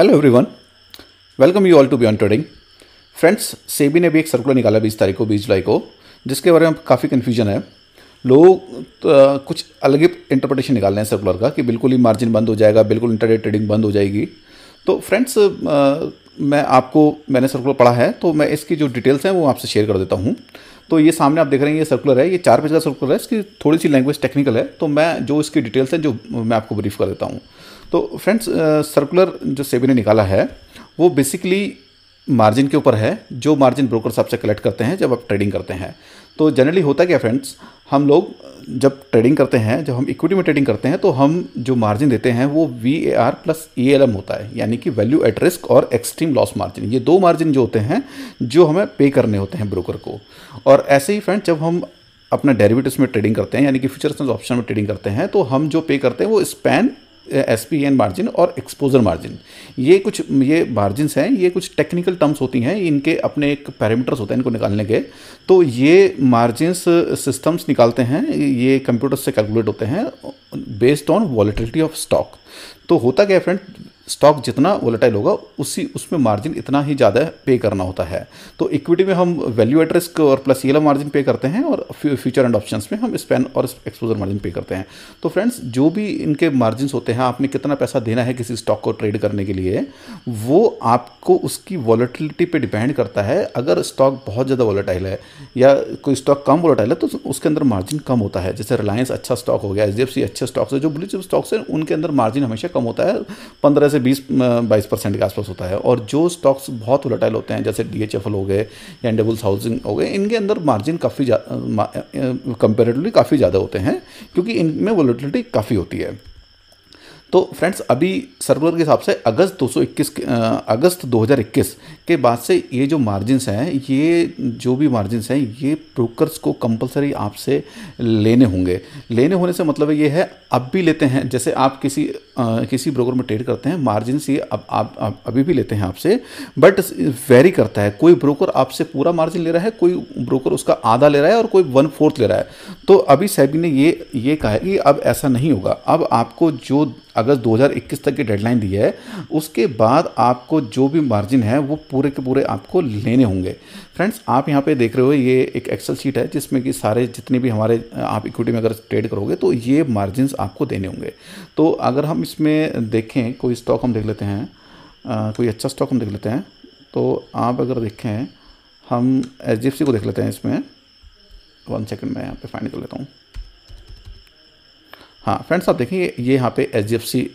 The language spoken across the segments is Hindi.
hello everyone welcome you all to be on trading friends SEBI ने भी एक सर्कुलर निकाला बीस तारीख को बीस जुलाई को जिसके बारे में काफ़ी कन्फ्यूजन है लोग तो कुछ अलग ही इंटरप्रटेशन निकाल रहे हैं सर्कुलर का कि बिल्कुल ही मार्जिन बंद हो जाएगा बिल्कुल इंटरडे ट्रेडिंग बंद हो जाएगी तो फ्रेंड्स मैं आपको मैंने सर्कुलर पढ़ा है तो मैं इसकी जो डिटेल्स हैं वो आपसे शेयर कर देता हूँ तो ये सामने आप देख रहे हैं ये सर्कुलर है ये चार पेज का सर्कुलर है इसकी थोड़ी सी लैंग्वेज टेक्निकल है तो मैं जो इसकी डिटेल्स हैं जो मैं आपको ब्रीफ कर देता हूँ तो फ्रेंड्स सर्कुलर जो सेबी ने निकाला है वो बेसिकली मार्जिन के ऊपर है जो मार्जिन ब्रोकर्स आपसे कलेक्ट करते हैं जब आप ट्रेडिंग करते हैं तो जनरली होता क्या फ्रेंड्स हम लोग जब ट्रेडिंग करते हैं जब हम इक्विटी में ट्रेडिंग करते हैं तो हम जो मार्जिन देते हैं वो V A R plus E L M होता है यानी कि वैल्यू एट रिस्क और एक्सट्रीम लॉस मार्जिन ये दो मार्जिन जो होते हैं जो हमें पे करने होते हैं ब्रोकर को और ऐसे ही फ्रेंड्स जब हम अपना डेरिवेटिव्स में ट्रेडिंग करते हैं यानी कि फ्यूचर्स ऑप्शन में ट्रेडिंग करते हैं तो हम जो पे करते हैं वो span S P N margin और एक्सपोजर मार्जिन ये कुछ ये मार्जिनस हैं ये कुछ टेक्निकल टर्म्स होती हैं इनके अपने एक पैरामीटर्स होते हैं इनको निकालने के तो ये मार्जिनस सिस्टम्स निकालते हैं ये कंप्यूटर से कैलकुलेट होते हैं based on volatility of stock तो होता क्या है फ्रेंड स्टॉक जितना वोलेटाइल होगा उसी उसमें मार्जिन इतना ही ज़्यादा पे करना होता है तो इक्विटी में हम वैल्यू एट रिस्क और प्लस ये मार्जिन पे करते हैं और फ्यूचर एंड ऑप्शंस में हम स्पेन और एक्सपोजर मार्जिन पे करते हैं तो फ्रेंड्स जो भी इनके मार्जिन होते हैं आपने कितना पैसा देना है किसी स्टॉक को ट्रेड करने के लिए वो आपको उसकी वॉलेटिलिटी पर डिपेंड करता है अगर स्टॉक बहुत ज़्यादा वॉलेटाइल है या कोई स्टॉक कम वॉलेटाइल है तो उसके अंदर मार्जिन कम होता है जैसे रिलायंस अच्छा स्टॉक हो गया एच अच्छे स्टॉक्स है जो ब्लू चिप स्टॉक्स हैं उनके अंदर मार्जिन हमेशा कम होता है पंद्रह से बीस बाईस परसेंट के आसपास होता है और जो स्टॉक्स बहुत उलटाइल होते हैं जैसे डी हो गए या डबल्स हाउसिंग हो गए इनके अंदर मार्जिन काफ़ी कंपेरेटिवली काफ़ी ज़्यादा होते हैं क्योंकि इनमें वोलेटिलिटी काफ़ी होती है तो फ्रेंड्स अभी सर्कुलर के हिसाब से अगस्त 221 अगस्त 2021 के बाद से ये जो मार्जिन्स हैं ये जो भी मार्जिन्स हैं ये ब्रोकर्स को कंपलसरी आपसे लेने होंगे लेने होने से मतलब ये है अब भी लेते हैं जैसे आप किसी आ, किसी ब्रोकर में ट्रेड करते हैं मार्जिन्स ये अब आप, आप अभी भी लेते हैं आपसे बट वेरी करता है कोई ब्रोकर आपसे पूरा मार्जिन ले रहा है कोई ब्रोकर उसका आधा ले रहा है और कोई वन फोर्थ ले रहा है तो अभी सैबी ने ये ये कहा है कि अब ऐसा नहीं होगा अब आपको जो अगस्त 2021 तक की डेडलाइन दी है उसके बाद आपको जो भी मार्जिन है वो पूरे के पूरे आपको लेने होंगे फ्रेंड्स आप यहाँ पे देख रहे हो ये एक एक्सेल शीट है जिसमें कि सारे जितने भी हमारे आप इक्विटी में अगर ट्रेड करोगे तो ये मार्जिन आपको देने होंगे तो अगर हम इसमें देखें कोई स्टॉक हम देख लेते हैं आ, कोई अच्छा स्टॉक हम देख लेते हैं तो आप अगर देखें हम एच को देख लेते हैं इसमें वन सेकंड मैं यहाँ पे फाइंड कर लेता हूँ हाँ फ्रेंड्स आप देखेंगे ये यहाँ पे एच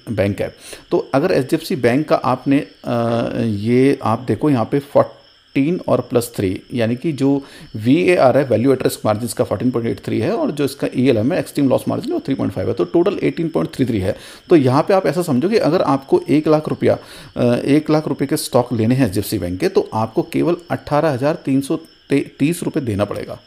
बैंक है तो अगर एच बैंक का आपने आ, ये आप देखो यहाँ पे फोर्ट फोर्टीन और प्लस थ्री यानी कि जो वी ए आर है वैल्यू एट रिस्क मार्जिन का फोर्टीन पॉइंट एट थ्री है और जो इसका ई एल एम है एक्सट्रीम लॉस मार्जिन वो थ्री पॉइंट फाइव है तो total eighteen point three three है तो यहाँ पे आप ऐसा समझो कि अगर आपको एक लाख रुपया एक लाख रुपये के स्टॉक लेने हैं एच बैंक के तो आपको केवल अट्ठारह हज़ार तीन सौ तीस रुपये देना पड़ेगा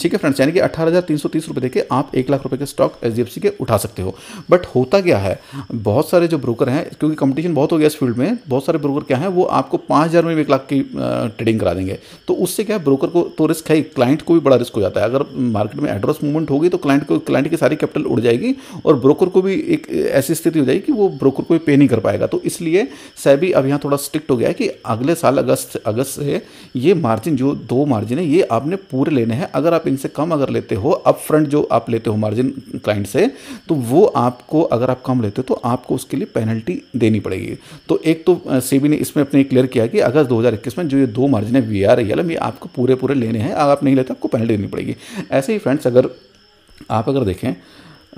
ठीक है फ्रेंड्स यानी कि अट्ठारह हज़ार तीन सौ तीस रुपये देके आप एक लाख रुपये के स्टॉक एच के उठा सकते हो बट होता क्या है बहुत सारे जो ब्रोकर हैं क्योंकि कंपटीशन बहुत हो गया इस फील्ड में बहुत सारे ब्रोकर क्या है वो आपको पाँच हज़ार में एक लाख की ट्रेडिंग करा देंगे तो उससे क्या है ब्रोकर को तो रिस्क है क्लाइंट को भी बड़ा रिस्क हो जाता है अगर मार्केट में एड्रेस मूवमेंट होगी तो क्लाइंट को क्लाइंट की सारी कैपिटल उड़ जाएगी और ब्रोकर को भी एक ऐसी स्थिति हो जाएगी कि वो ब्रोकर को पे नहीं कर पाएगा तो इसलिए सैबी अब यहाँ थोड़ा स्ट्रिक्ट हो गया है कि अगले साल अगस्त अगस्त से ये मार्जिन जो दो मार्जिन है ये आपने पूरे लेने हैं अगर आप आप इनसे कम अगर लेते हो अप फ्रंट जो आप लेते हो मार्जिन क्लाइंट से तो वो आपको अगर आप कम लेते हो तो आपको उसके लिए पेनल्टी देनी पड़ेगी तो एक तो सेबी ने इसमें अपने क्लियर किया कि अगस्त दो में जो ये दो मार्जिन है वी आर ये आपको पूरे पूरे लेने हैं अगर आप नहीं लेते आपको पेनल्टी देनी पड़ेगी ऐसे ही फ्रेंड्स अगर आप अगर देखें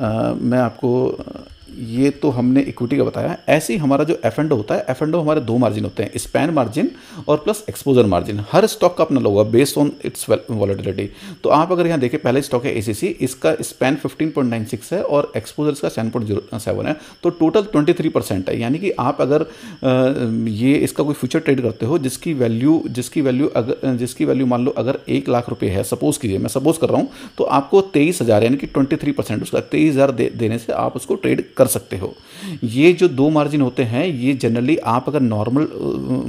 आ, मैं आपको ये तो हमने इक्विटी का बताया ऐसे ही हमारा जो एफ एंड होता है एफ एंड हमारे दो मार्जिन होते हैं स्पैन मार्जिन और प्लस एक्सपोजर मार्जिन हर स्टॉक का अपना लोग बेस्ड ऑन इट्स वॉलेटिलिटी तो आप अगर यहाँ देखें पहले स्टॉक है ए इसका स्पैन सिक्स है और एक्सपोजर इसका सेवन है तो टोटल परसेंट है यानी कि आप अगर ये इसका कोई फ्यूचर ट्रेड करते हो जिसकी वैल्यू जिसकी वैल्यू अगर जिसकी वैल्यू मान लो अगर एक लाख रुपये है सपोज़ कीजिए मैं सपोज़ कर रहा हूँ तो आपको तेईस यानी कि ट्वेंटी उसका तेईस देने से आप उसको ट्रेड कर कर सकते हो ये जो दो मार्जिन होते हैं ये जनरली आप अगर नॉर्मल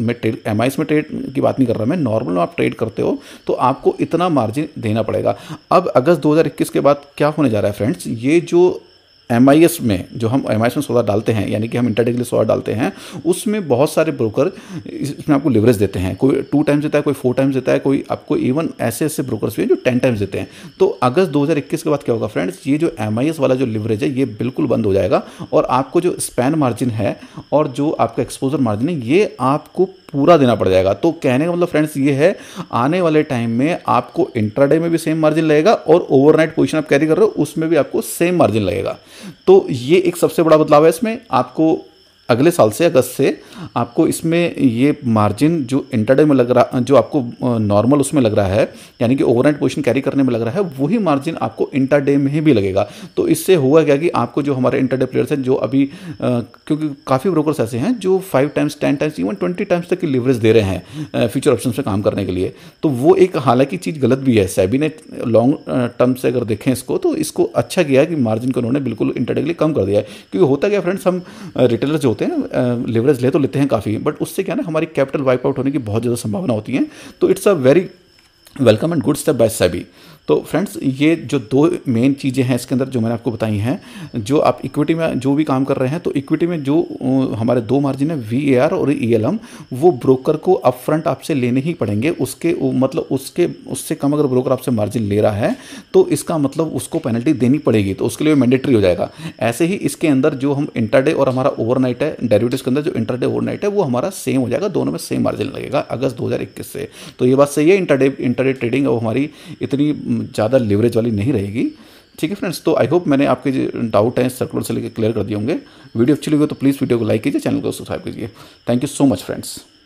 में ट्रेड एम में ट्रेड की बात नहीं कर रहा मैं नॉर्मल में आप ट्रेड करते हो तो आपको इतना मार्जिन देना पड़ेगा अब अगस्त 2021 के बाद क्या होने जा रहा है फ्रेंड्स ये जो एम में जो हम एम में सौदा डालते हैं यानी कि हम इंटरडे के लिए सौदा डालते हैं उसमें बहुत सारे ब्रोकर इसमें आपको लिवरेज देते हैं कोई टू टाइम्स देता है कोई फोर टाइम्स देता है कोई आपको इवन ऐसे ऐसे ब्रोकर्स भी हैं जो टेन टाइम्स देते हैं तो अगस्त 2021 के बाद क्या होगा फ्रेंड्स ये जो एम वाला जो लिवरेज है ये बिल्कुल बंद हो जाएगा और आपको जो स्पैन मार्जिन है और जो आपका एक्सपोजर मार्जिन है ये आपको पूरा देना पड़ जाएगा तो कहने का मतलब फ्रेंड्स ये है आने वाले टाइम में आपको इंट्राडे में भी सेम मार्जिन लगेगा और ओवरनाइट पोजीशन आप कैरी कर रहे हो उसमें भी आपको सेम मार्जिन लगेगा तो ये एक सबसे बड़ा बदलाव है इसमें आपको अगले साल से अगस्त से आपको इसमें ये मार्जिन जो इंटरडे में लग रहा जो आपको नॉर्मल उसमें लग रहा है यानी कि ओवरनाइट पोजिशन कैरी करने में लग रहा है वही मार्जिन आपको इंटरडे में ही भी लगेगा तो इससे हुआ क्या कि आपको जो हमारे इंटरडे प्लेयर्स हैं जो अभी क्योंकि काफ़ी ब्रोकर्स ऐसे हैं जो five times ten times even twenty times तक की लिवरेज दे रहे हैं फ्यूचर ऑप्शन में काम करने के लिए तो वो एक हालांकि चीज़ गलत भी है सैबी ने लॉन्ग टर्म से अगर देखें इसको तो इसको अच्छा किया कि मार्जिन को उन्होंने बिल्कुल इंटरडे के लिए कम कर दिया है क्योंकि होता क्या फ्रेंड्स हम रिटेलर जो होते हैं लेवरेज ले तो लेते हैं काफ़ी बट उससे क्या ना हमारी कैपिटल वाइप आउट होने की बहुत ज़्यादा संभावना होती है तो it's a very welcome and good step by step तो फ्रेंड्स ये जो दो मेन चीज़ें हैं इसके अंदर जो मैंने आपको बताई हैं जो आप इक्विटी में जो भी काम कर रहे हैं तो इक्विटी में जो हमारे दो मार्जिन है वी और ई e वो ब्रोकर को फ्रंट आपसे लेने ही पड़ेंगे उसके मतलब उसके उससे कम अगर ब्रोकर आपसे मार्जिन ले रहा है तो इसका मतलब उसको पेनल्टी देनी पड़ेगी तो उसके लिए मैंडेटरी हो जाएगा ऐसे ही इसके अंदर जो हम इंटरडे और हमारा ओवरनाइट है डेरिवेटिव्स के अंदर जो इंटरडे ओवरनाइट है वो हमारा सेम हो जाएगा दोनों में सेम मार्जिन लगेगा अगस्त 2021 से तो ये बात सही है इंटरडे इंटरडे ट्रेडिंग अब हमारी इतनी ज़्यादा लेवरेज वाली नहीं रहेगी ठीक है फ्रेंड्स तो आई होप मैंने आपके जो डाउट हैं सर्कुलर से लेकर क्लियर कर दिए होंगे वीडियो अच्छी लगी हो तो प्लीज़ वीडियो को लाइक कीजिए चैनल को सब्सक्राइब कीजिए thank you so much friends